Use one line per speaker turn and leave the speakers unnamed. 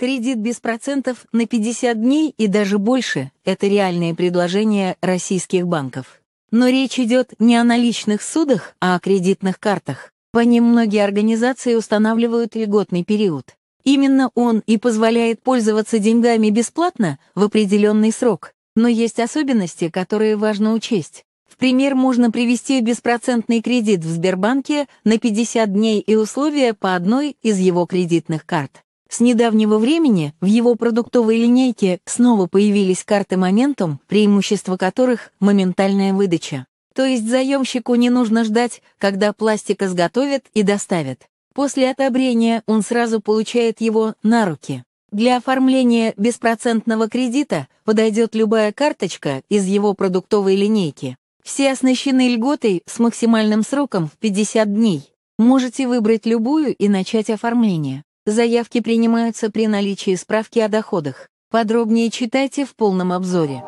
Кредит без процентов на 50 дней и даже больше – это реальные предложения российских банков. Но речь идет не о наличных судах, а о кредитных картах. По ним многие организации устанавливают льготный период. Именно он и позволяет пользоваться деньгами бесплатно в определенный срок. Но есть особенности, которые важно учесть. В пример можно привести беспроцентный кредит в Сбербанке на 50 дней и условия по одной из его кредитных карт. С недавнего времени в его продуктовой линейке снова появились карты моментом, преимущество которых – моментальная выдача. То есть заемщику не нужно ждать, когда пластик изготовят и доставят. После отобрения он сразу получает его на руки. Для оформления беспроцентного кредита подойдет любая карточка из его продуктовой линейки. Все оснащены льготой с максимальным сроком в 50 дней. Можете выбрать любую и начать оформление. Заявки принимаются при наличии справки о доходах. Подробнее читайте в полном обзоре.